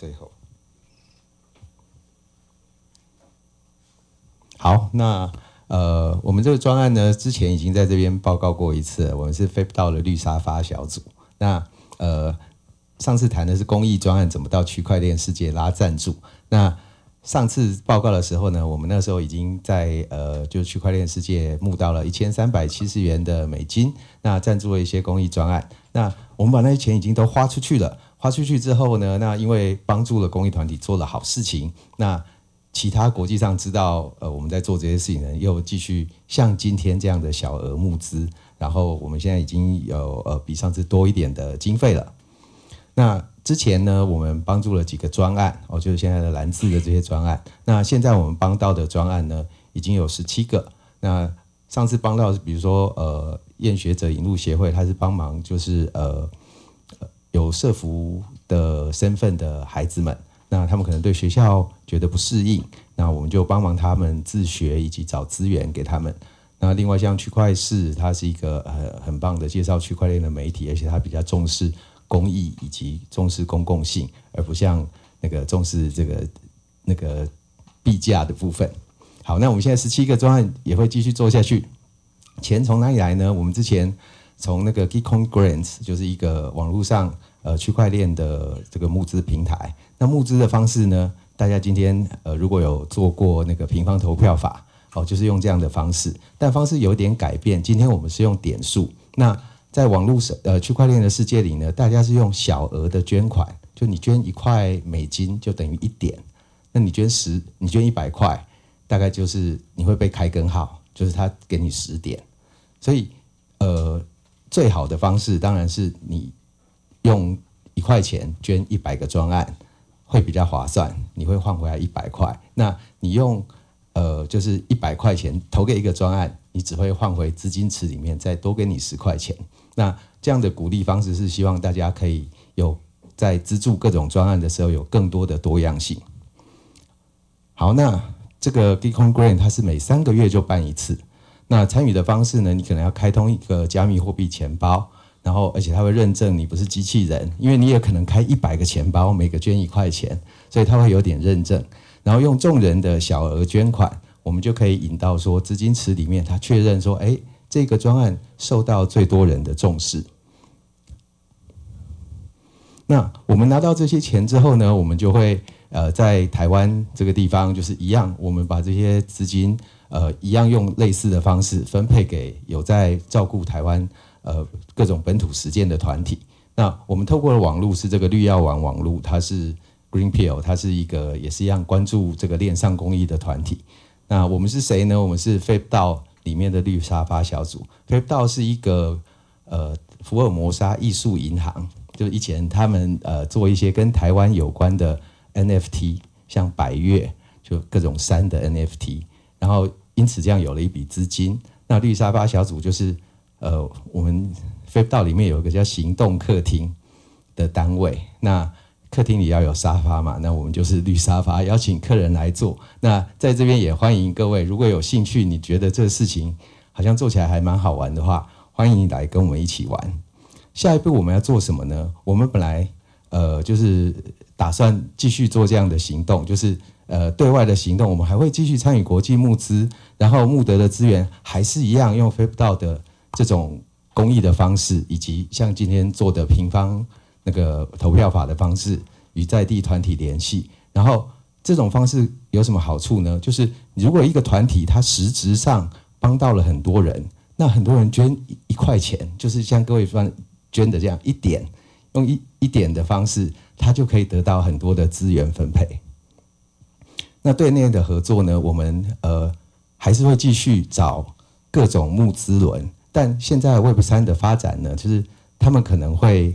最后，好，那呃，我们这个专案呢，之前已经在这边报告过一次。我们是飞到了绿沙发小组。那呃，上次谈的是公益专案，怎么到区块链世界拉赞助？那上次报告的时候呢，我们那时候已经在呃，就区块链世界募到了一千三百七十元的美金，那赞助了一些公益专案。那我们把那些钱已经都花出去了。花出去之后呢，那因为帮助了公益团体做了好事情，那其他国际上知道呃我们在做这些事情呢，又继续像今天这样的小额募资，然后我们现在已经有呃比上次多一点的经费了。那之前呢，我们帮助了几个专案，哦就是现在的蓝字的这些专案。那现在我们帮到的专案呢，已经有十七个。那上次帮到比如说呃厌学者引入协会，他是帮忙就是呃。有社服的身份的孩子们，那他们可能对学校觉得不适应，那我们就帮忙他们自学，以及找资源给他们。那另外像区块链，它是一个很很棒的介绍区块链的媒体，而且它比较重视公益以及重视公共性，而不像那个重视这个那个币价的部分。好，那我们现在十七个专案也会继续做下去。钱从哪里来呢？我们之前从那个 Geekon Grants，就是一个网络上。呃，区块链的这个募资平台，那募资的方式呢？大家今天呃，如果有做过那个平方投票法，哦，就是用这样的方式，但方式有点改变。今天我们是用点数。那在网络世呃区块链的世界里呢，大家是用小额的捐款，就你捐一块美金就等于一点，那你捐十，你捐一百块，大概就是你会被开根号，就是他给你十点。所以呃，最好的方式当然是你。用一块钱捐一百个专案会比较划算，你会换回来一百块。那你用呃，就是一百块钱投给一个专案，你只会换回资金池里面再多给你十块钱。那这样的鼓励方式是希望大家可以有在资助各种专案的时候有更多的多样性。好，那这个 g e e k o n green 它是每三个月就办一次。那参与的方式呢，你可能要开通一个加密货币钱包。然后，而且他会认证你不是机器人，因为你也可能开一百个钱包，每个捐一块钱，所以他会有点认证。然后用众人的小额捐款，我们就可以引到说资金池里面，他确认说，哎，这个专案受到最多人的重视。那我们拿到这些钱之后呢，我们就会呃在台湾这个地方就是一样，我们把这些资金呃一样用类似的方式分配给有在照顾台湾。呃，各种本土实践的团体。那我们透过的网络是这个绿药网网络，它是 Green p e e l 它是一个也是一样关注这个链上公益的团体。那我们是谁呢？我们是 f a p DAO 里面的绿沙发小组。f a p DAO 是一个呃福尔摩沙艺术银行，就以前他们呃做一些跟台湾有关的 NFT，像百月就各种山的 NFT，然后因此这样有了一笔资金。那绿沙发小组就是。呃，我们飞不道里面有一个叫行动客厅的单位。那客厅里要有沙发嘛？那我们就是绿沙发，邀请客人来做。那在这边也欢迎各位，如果有兴趣，你觉得这个事情好像做起来还蛮好玩的话，欢迎你来跟我们一起玩。下一步我们要做什么呢？我们本来呃就是打算继续做这样的行动，就是呃对外的行动，我们还会继续参与国际募资，然后募得的资源还是一样用飞不道的。这种公益的方式，以及像今天做的平方那个投票法的方式，与在地团体联系。然后这种方式有什么好处呢？就是如果一个团体它实质上帮到了很多人，那很多人捐一块钱，就是像各位捐捐的这样一点，用一一点的方式，它就可以得到很多的资源分配。那对内的合作呢，我们呃还是会继续找各种募资轮。但现在 Web 三的发展呢，就是他们可能会，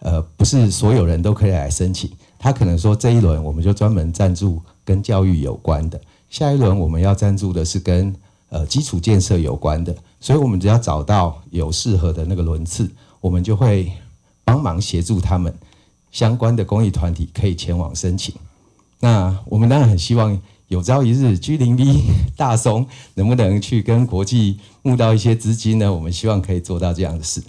呃，不是所有人都可以来申请。他可能说这一轮我们就专门赞助跟教育有关的，下一轮我们要赞助的是跟呃基础建设有关的。所以我们只要找到有适合的那个轮次，我们就会帮忙协助他们相关的公益团体可以前往申请。那我们当然很希望。有朝一日，G 零 B 大松能不能去跟国际募到一些资金呢？我们希望可以做到这样的事。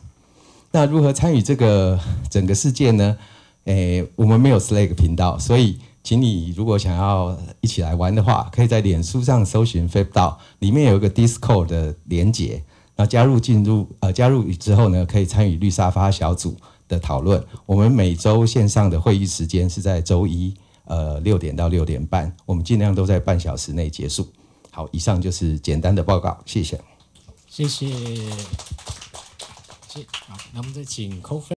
那如何参与这个整个事件呢？诶，我们没有 Slack 频道，所以请你如果想要一起来玩的话，可以在脸书上搜寻 Flip 道，里面有一个 Discord 的连接，那加入进入呃加入之后呢，可以参与绿沙发小组的讨论。我们每周线上的会议时间是在周一。呃，六点到六点半，我们尽量都在半小时内结束。好，以上就是简单的报告，谢谢。谢谢，谢。好，那我们再请扣分。